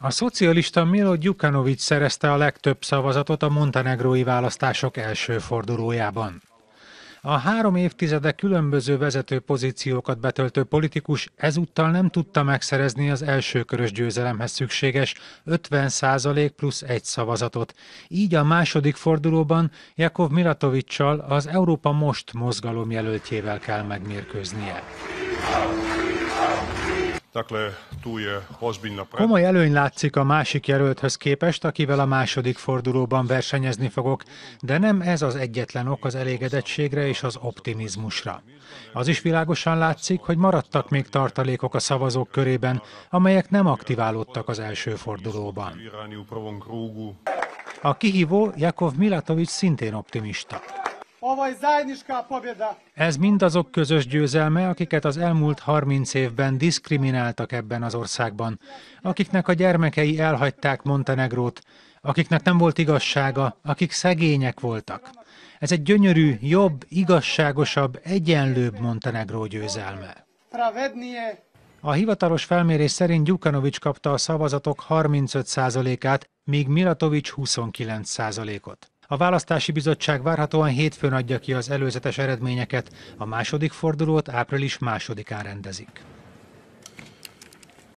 A szocialista Milo Djukanovic szerezte a legtöbb szavazatot a montenegrói választások első fordulójában. A három évtizede különböző vezető pozíciókat betöltő politikus ezúttal nem tudta megszerezni az első körös győzelemhez szükséges 50 plusz egy szavazatot. Így a második fordulóban Jakov Milatovicsal az Európa Most mozgalom jelöltjével kell megmérkőznie. Eh, Komoly előny látszik a másik jelölthöz képest, akivel a második fordulóban versenyezni fogok, de nem ez az egyetlen ok az elégedettségre és az optimizmusra. Az is világosan látszik, hogy maradtak még tartalékok a szavazók körében, amelyek nem aktiválódtak az első fordulóban. A kihívó Jakov Milatovic szintén optimista. Ez mindazok közös győzelme, akiket az elmúlt 30 évben diszkrimináltak ebben az országban, akiknek a gyermekei elhagyták Montenegrót, akiknek nem volt igazsága, akik szegények voltak. Ez egy gyönyörű, jobb, igazságosabb, egyenlőbb Montenegró győzelme. A hivatalos felmérés szerint Gyukanovics kapta a szavazatok 35%-át, míg Milatovics 29%-ot. A választási bizottság várhatóan hétfőn adja ki az előzetes eredményeket, a második fordulót április másodikán rendezik.